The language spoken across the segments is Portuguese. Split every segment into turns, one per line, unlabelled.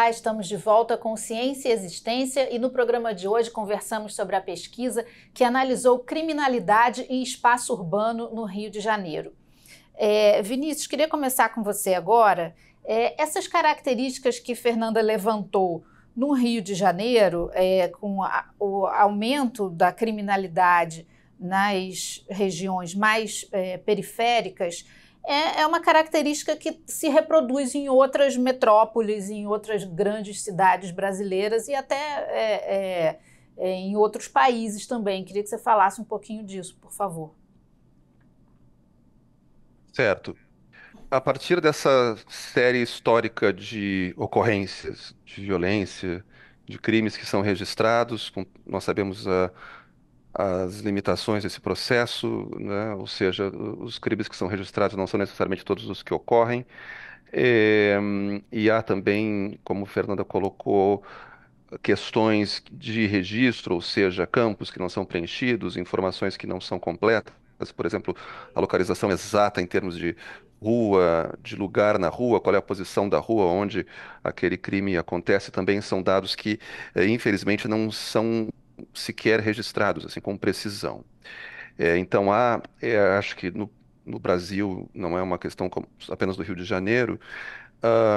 Olá, estamos de volta com Ciência e Existência e no programa de hoje conversamos sobre a pesquisa que analisou criminalidade em espaço urbano no Rio de Janeiro. É, Vinícius, queria começar com você agora. É, essas características que Fernanda levantou no Rio de Janeiro, é, com a, o aumento da criminalidade nas regiões mais é, periféricas, é, é uma característica que se reproduz em outras metrópoles, em outras grandes cidades brasileiras e até é, é, é, em outros países também. Queria que você falasse um pouquinho disso, por favor.
Certo. A partir dessa série histórica de ocorrências de violência, de crimes que são registrados, nós sabemos a as limitações desse processo, né? ou seja, os crimes que são registrados não são necessariamente todos os que ocorrem. É, e há também, como Fernanda colocou, questões de registro, ou seja, campos que não são preenchidos, informações que não são completas, por exemplo, a localização exata em termos de rua, de lugar na rua, qual é a posição da rua onde aquele crime acontece, também são dados que, eh, infelizmente, não são sequer registrados, assim, com precisão. É, então, há, é, acho que no, no, Brasil, não é uma questão como, apenas do Rio de Janeiro,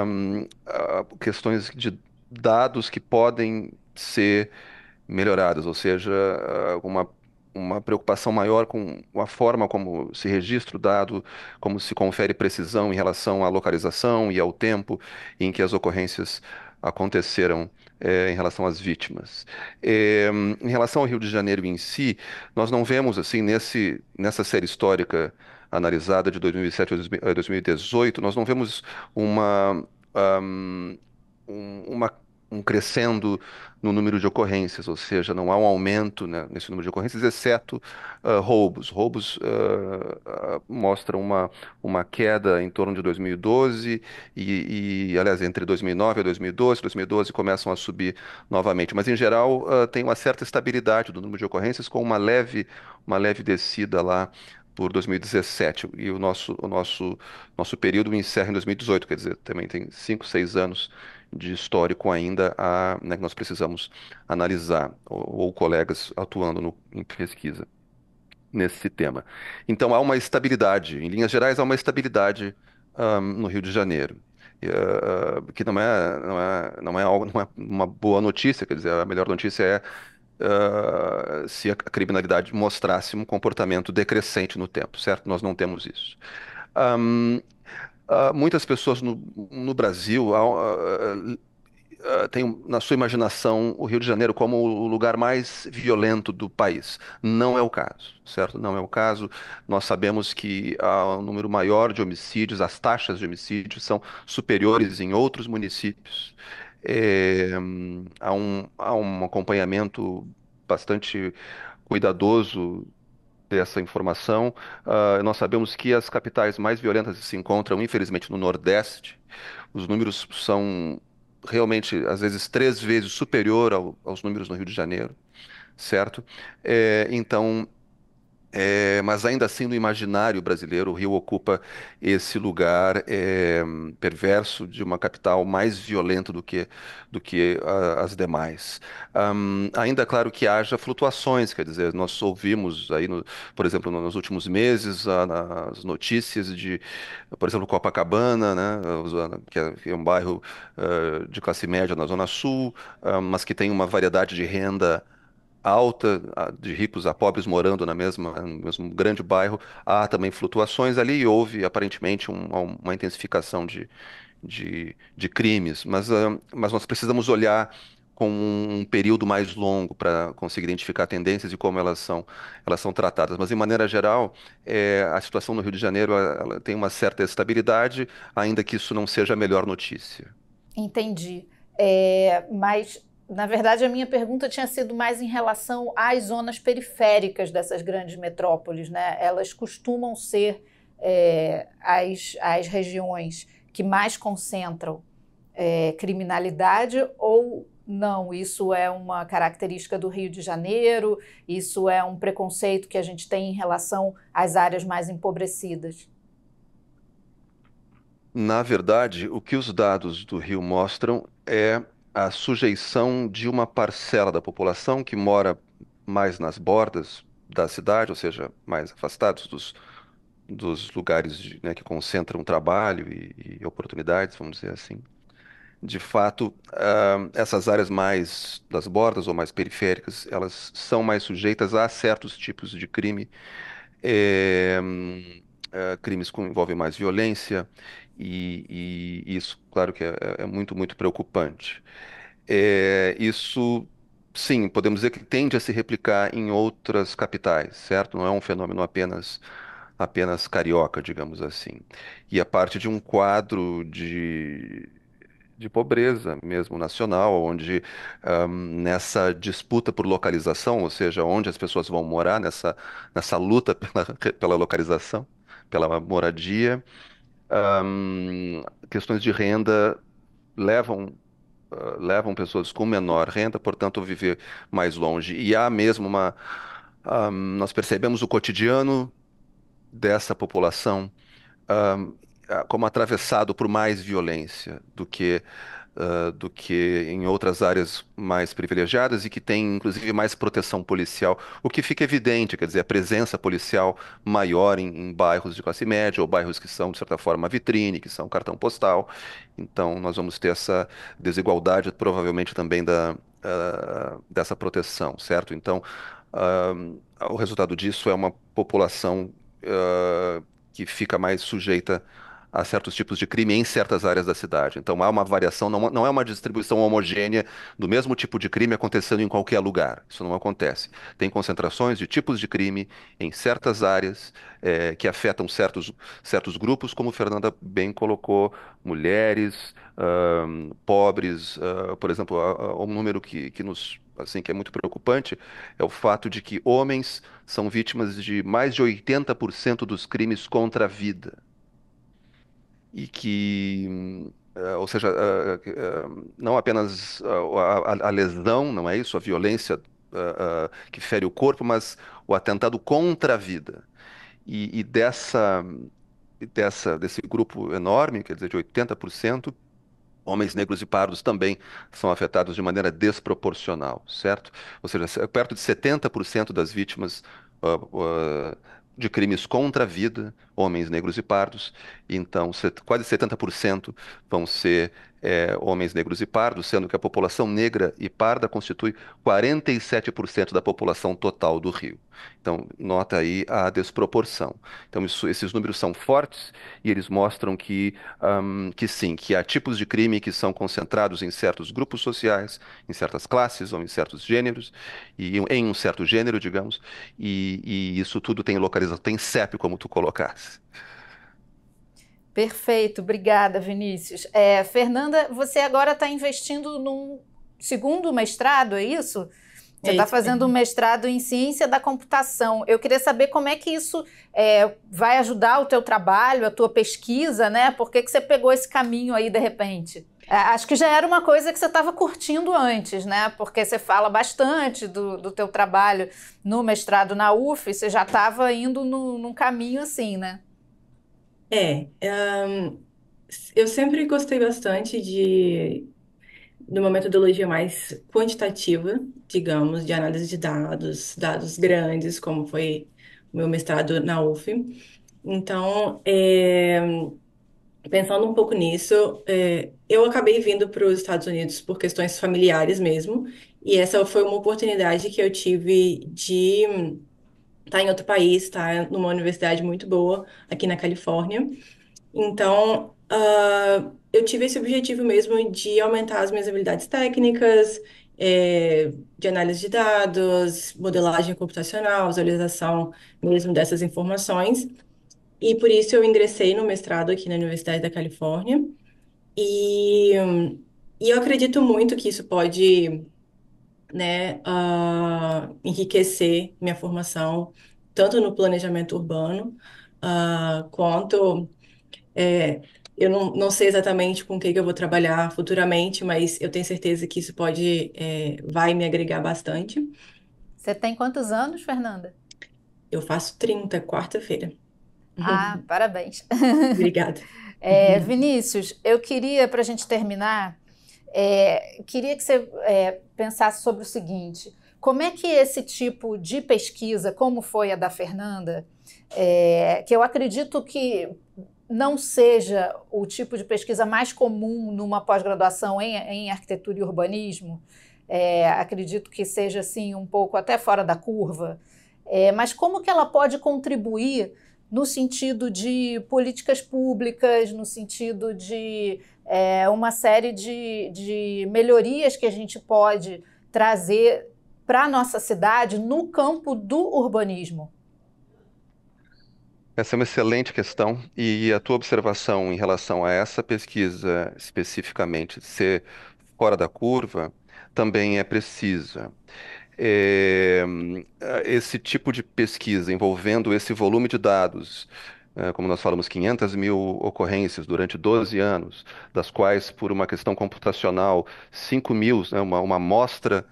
hum, questões de dados que podem ser melhoradas, ou seja, ah, uma uma preocupação maior com a forma como se registra o dado, como se confere precisão em relação à localização e ao tempo em que as ocorrências aconteceram é, em relação às vítimas. É, em relação ao Rio de Janeiro em si, nós não vemos assim nesse, nessa série histórica analisada de 2007 a 2018, nós não vemos uma um, uma um crescendo no número de ocorrências, ou seja, não há um aumento né, nesse número de ocorrências, exceto uh, roubos. Roubos uh, uh, mostram uma, uma queda em torno de 2012 e, e, aliás, entre 2009 e 2012, 2012 começam a subir novamente. Mas, em geral, tem uma certa estabilidade do número de ocorrências com uma leve, uma leve descida lá por 2017 e o nosso, o nosso, nosso período encerra em 2018, quer dizer, também tem cinco seis anos de histórico ainda a, né, que nós precisamos analisar, ou, ou colegas atuando no, em pesquisa nesse tema. Então há uma estabilidade, em linhas gerais, há uma estabilidade um, no Rio de Janeiro. Uh, que não é, não é, não é algo, não é uma boa notícia, quer dizer, a melhor notícia é ah, se a criminalidade mostrasse um comportamento decrescente no tempo, certo? Nós não temos isso. Um, uh, ah, muitas pessoas no, no Brasil ah, têm na sua imaginação o Rio de Janeiro como o lugar mais violento do país. Não é o caso, certo? Não é o caso. Nós sabemos que há um número maior de homicídios, as taxas de homicídios são superiores em outros municípios é, eh, há, um, há um acompanhamento bastante cuidadoso dessa informação. Uh, nós sabemos que as capitais mais violentas se encontram, infelizmente, no Nordeste. Os números são realmente, às vezes, três vezes superior ao, aos números no Rio de Janeiro, certo? É, então, é, mas ainda assim, no imaginário brasileiro, o Rio ocupa esse lugar é, perverso de uma capital mais violenta do que, do que a, as demais. ainda é claro que haja flutuações, quer dizer, nós ouvimos aí, no, por exemplo, nos últimos meses, a, as notícias de, por exemplo, Copacabana, né, que, é, que é um bairro uh, de classe média na Zona Sul, uh, mas que tem uma variedade de renda alta, de ricos a pobres morando na mesma, no mesmo grande bairro, há também flutuações ali e houve aparentemente um, uma intensificação de, de, de crimes. Mas, uh, mas nós precisamos olhar com um período mais longo para conseguir identificar tendências e como elas são, elas são tratadas. Mas, de maneira geral, é, a situação no Rio de Janeiro ela tem uma certa estabilidade, ainda que isso não seja a melhor notícia.
Entendi. É, mas na verdade, a minha pergunta tinha sido mais em relação às zonas periféricas dessas grandes metrópoles, né? Elas costumam ser é, as, as regiões que mais concentram é, criminalidade ou não, isso é uma característica do Rio de Janeiro, isso é um preconceito que a gente tem em relação às áreas mais empobrecidas?
Na verdade, o que os dados do Rio mostram é a sujeição de uma parcela da população que mora mais nas bordas da cidade, ou seja, mais afastados dos, dos lugares de, né, que concentram trabalho e, e, oportunidades, vamos dizer assim. De fato, uh, essas áreas mais das bordas ou mais periféricas, elas são mais sujeitas a certos tipos de crime, é, é, crimes que envolvem mais violência e, e isso, claro que é, é, é muito, muito preocupante. É, isso, sim, podemos dizer que tende a se replicar em outras capitais, certo? Não é um fenômeno apenas apenas carioca, digamos assim. E a parte de um quadro de, de pobreza mesmo nacional, onde um, nessa disputa por localização, ou seja, onde as pessoas vão morar, nessa, nessa luta pela, pela localização, pela moradia, um, questões de renda levam ah, levam pessoas com menor renda, portanto, a viver mais longe. E há mesmo uma um, ah, nós percebemos o cotidiano dessa população um, ah, como atravessado por mais violência do que do que em outras áreas mais privilegiadas e que tem, inclusive, mais proteção policial, o que fica evidente, quer dizer, a presença policial maior em, em bairros de classe média ou bairros que são, de certa forma, vitrine, que são cartão postal. Então, nós vamos ter essa desigualdade, provavelmente, também da, uh, dessa proteção, certo? Então, uh, o resultado disso é uma população que fica mais sujeita a certos tipos de crime em certas áreas da cidade. Então há uma variação, não, não é uma distribuição homogênea do mesmo tipo de crime acontecendo em qualquer lugar. Isso não acontece. Tem concentrações de tipos de crime em certas áreas é, que afetam certos, certos grupos, como Fernanda bem colocou, mulheres, pobres, uh, por exemplo, uh, um número que, que nos assim que é muito preocupante é o fato de que homens são vítimas de mais de 80% dos crimes contra a vida e que eh, ou seja, eh, eh, não apenas a, lesão, não é isso, a violência que fere o corpo, mas o atentado contra a vida. E, e dessa, dessa, desse grupo enorme, quer dizer, de 80%, homens negros e pardos também são afetados de maneira desproporcional, certo? Ou seja, perto de 70% das vítimas de crimes contra a vida homens negros e pardos, então quase 70% vão ser é, homens negros e pardos, sendo que a população negra e parda constitui 47% da população total do Rio. Então, nota aí a desproporção. Então, isso, esses números são fortes e eles mostram que, um, que sim, que há tipos de crime que são concentrados em certos grupos sociais, em certas classes ou em certos gêneros, e em um certo gênero, digamos, e, e isso tudo tem localização, tem CEP, como tu colocaste.
Perfeito, obrigada, Vinícius. É, Fernanda, você agora está investindo num segundo mestrado, é isso? Você está fazendo um mestrado em ciência da computação. Eu queria saber como é que isso é, vai ajudar o teu trabalho, a tua pesquisa, né? Por que, que você pegou esse caminho aí de repente? É, acho que já era uma coisa que você estava curtindo antes, né? Porque você fala bastante do, do teu trabalho no mestrado na UF, você já estava indo no, num caminho assim, né?
É, um, eu sempre gostei bastante de, de uma metodologia mais quantitativa, digamos, de análise de dados, dados grandes, como foi o meu mestrado na UF. Então, é, pensando um pouco nisso, é, eu acabei vindo para os Estados Unidos por questões familiares mesmo, e essa foi uma oportunidade que eu tive de estar hum, tá em outro país, estar tá numa universidade muito boa aqui na Califórnia. Então, uh, eu tive esse objetivo mesmo de aumentar as minhas habilidades técnicas, é, de análise de dados, modelagem computacional, visualização mesmo dessas informações. E por isso eu ingressei no mestrado aqui na Universidade da Califórnia. E, e eu acredito muito que isso pode, né, uh, enriquecer minha formação, tanto no planejamento urbano, uh, quanto. É, eu não, não sei exatamente com o que, que eu vou trabalhar futuramente, mas eu tenho certeza que isso pode, é, vai me agregar bastante. Você tem quantos anos, Fernanda? Eu faço 30, quarta-feira. Ah, parabéns. Obrigada. É, uhum. Vinícius,
eu queria, para a gente terminar, é, queria que você é, pensasse sobre o seguinte: como é que esse tipo de pesquisa, como foi a da Fernanda, é, que eu acredito que não seja o tipo de pesquisa mais comum numa pós-graduação em, em, arquitetura e urbanismo, é, acredito que seja assim um pouco até fora da curva, é, mas como que ela pode contribuir no sentido de políticas públicas, no sentido de é, uma série de, de melhorias que a gente pode trazer para a nossa cidade no campo do urbanismo?
Essa é uma excelente questão e a tua observação em relação a essa pesquisa especificamente ser fora da curva também é precisa é, hum, esse tipo de pesquisa envolvendo esse volume de dados, é, como nós falamos, 500 mil ocorrências durante 12 anos, das quais, por uma questão computacional, 5 mil, né, uma, uma amostra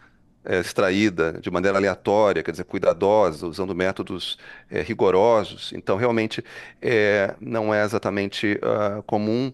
é, extraída de maneira aleatória, quer dizer, cuidadosa, usando métodos é, rigorosos. Então, realmente, é, não é exatamente uh, comum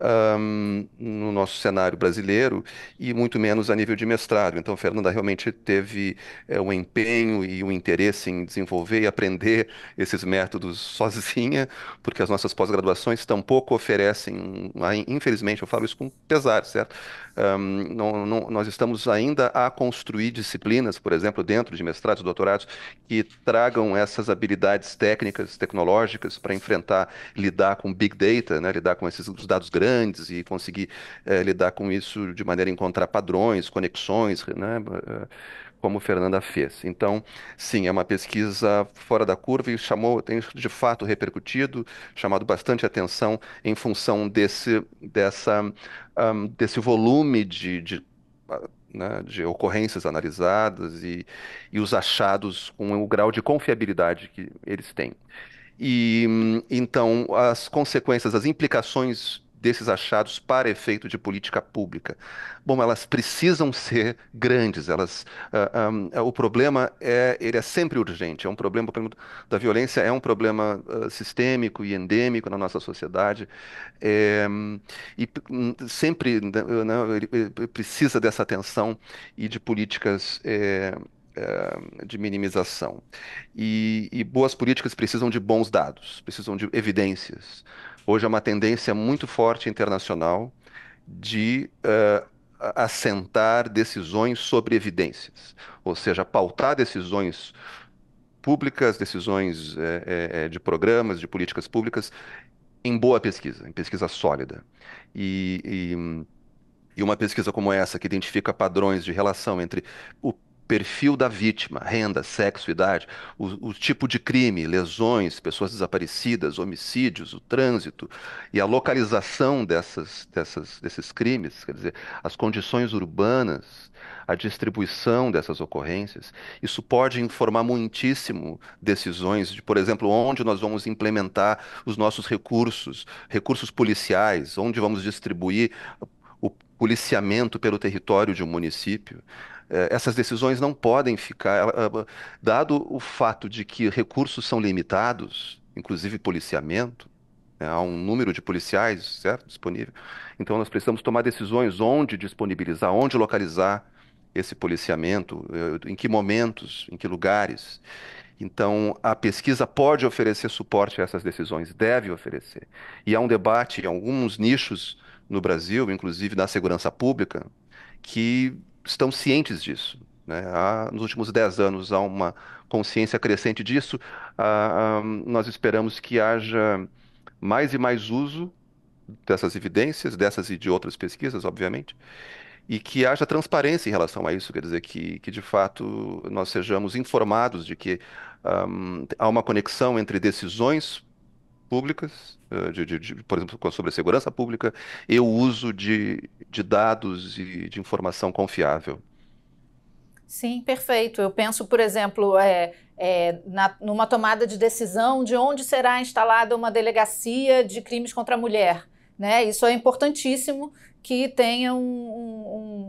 um, no nosso cenário brasileiro e muito menos a nível de mestrado. Então, a Fernanda realmente teve é, um empenho e um interesse em desenvolver e aprender esses métodos sozinha, porque as nossas pós-graduações tampouco oferecem, infelizmente, eu falo isso com pesar, certo? Um, não, não, nós estamos ainda a construir disciplinas, por exemplo, dentro de mestrados, doutorados, que tragam essas habilidades técnicas, tecnológicas para enfrentar, lidar com big data, né? lidar com esses dados grandes grandes e conseguir é, lidar com isso de maneira a encontrar padrões, conexões, né? Eh, como Fernanda fez. Então, sim, é uma pesquisa fora da curva e chamou, tem de fato repercutido, chamado bastante atenção em função desse, dessa, um, desse volume de, de né, de ocorrências analisadas e, e os achados com o grau de confiabilidade que eles têm. E hum, então as consequências, as implicações desses achados para efeito de política pública? Bom, elas precisam ser grandes. Elas, uh, ah, um, ah, o problema é ele é sempre urgente. É um problema da violência é um problema uh, sistêmico e endêmico na nossa sociedade é, e hum, sempre né, né, ele precisa dessa atenção e de políticas é, é, de minimização. E, e, boas políticas precisam de bons dados, precisam de evidências, Hoje é uma tendência muito forte internacional de uh, assentar decisões sobre evidências, ou seja, pautar decisões públicas, decisões é, é, de programas, de políticas públicas, em boa pesquisa, em pesquisa sólida. E, e, e, uma pesquisa como essa, que identifica padrões de relação entre o perfil da vítima, renda, sexo, idade, o, o, tipo de crime, lesões, pessoas desaparecidas, homicídios, o trânsito e a localização dessas, dessas, desses crimes, quer dizer, as condições urbanas, a distribuição dessas ocorrências, isso pode informar muitíssimo decisões de, por exemplo, onde nós vamos implementar os nossos recursos, recursos policiais, onde vamos distribuir o policiamento pelo território de um município. Eh, essas decisões não podem ficar. Dado o fato de que recursos são limitados, inclusive policiamento, né, há um número de policiais certo, disponível, então nós precisamos tomar decisões onde disponibilizar, onde localizar esse policiamento, eh, em que momentos, em que lugares. Então, a pesquisa pode oferecer suporte a essas decisões, deve oferecer. E há um debate em alguns nichos no Brasil, inclusive na segurança pública, que estão cientes disso. Né? Há, nos últimos 10 anos há uma consciência crescente disso. Ah, ah, nós esperamos que haja mais e mais uso dessas evidências, dessas e de outras pesquisas, obviamente, e que haja transparência em relação a isso, quer dizer, que, que de fato nós sejamos informados de que um, ah, há uma conexão entre decisões públicas, eh, de, de, de, por exemplo, sobre a segurança pública, e o uso de, de dados e de informação confiável.
Sim, perfeito. Eu penso, por exemplo, é, é, na, numa tomada de decisão de onde será instalada uma delegacia de crimes contra a mulher. Né? Isso é importantíssimo que tenha um,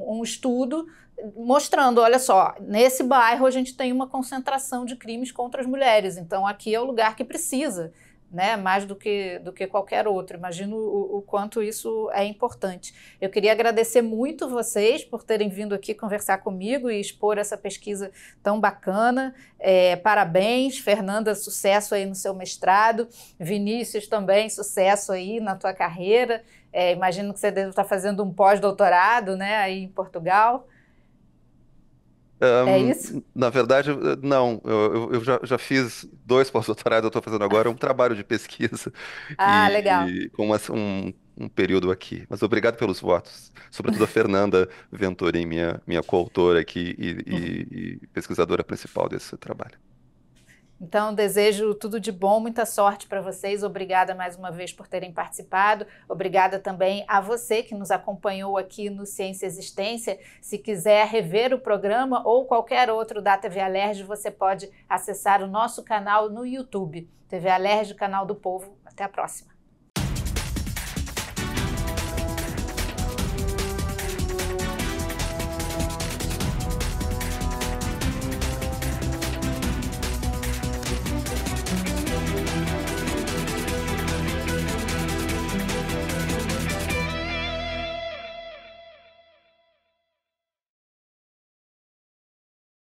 um, um estudo mostrando, olha só, nesse bairro a gente tem uma concentração de crimes contra as mulheres, então aqui é o lugar que precisa né, mais do que, do que qualquer outro. Imagino o, o, quanto isso é importante. Eu queria agradecer muito vocês por terem vindo aqui conversar comigo e expor essa pesquisa tão bacana. É, parabéns, Fernanda, sucesso aí no seu mestrado. Vinícius também, sucesso aí na tua carreira. É, imagino que você deve estar fazendo um pós-doutorado né, aí em Portugal.
Um, é isso? Na verdade, não. Eu, eu já, já, fiz dois pós-doutorados, eu estou fazendo agora um trabalho de pesquisa. Ah, e, legal. E com uma, um, um, período aqui. Mas obrigado pelos votos. Sobretudo a Fernanda Venturim, minha, minha coautora aqui e, e, uhum. e pesquisadora principal desse trabalho.
Então, desejo tudo de bom, muita sorte para vocês. Obrigada mais uma vez por terem participado. Obrigada também a você que nos acompanhou aqui no Ciência Existência. Se quiser rever o programa ou qualquer outro da TV Alerj, você pode acessar o nosso canal no YouTube. TV Alerj, canal do povo. Até a próxima.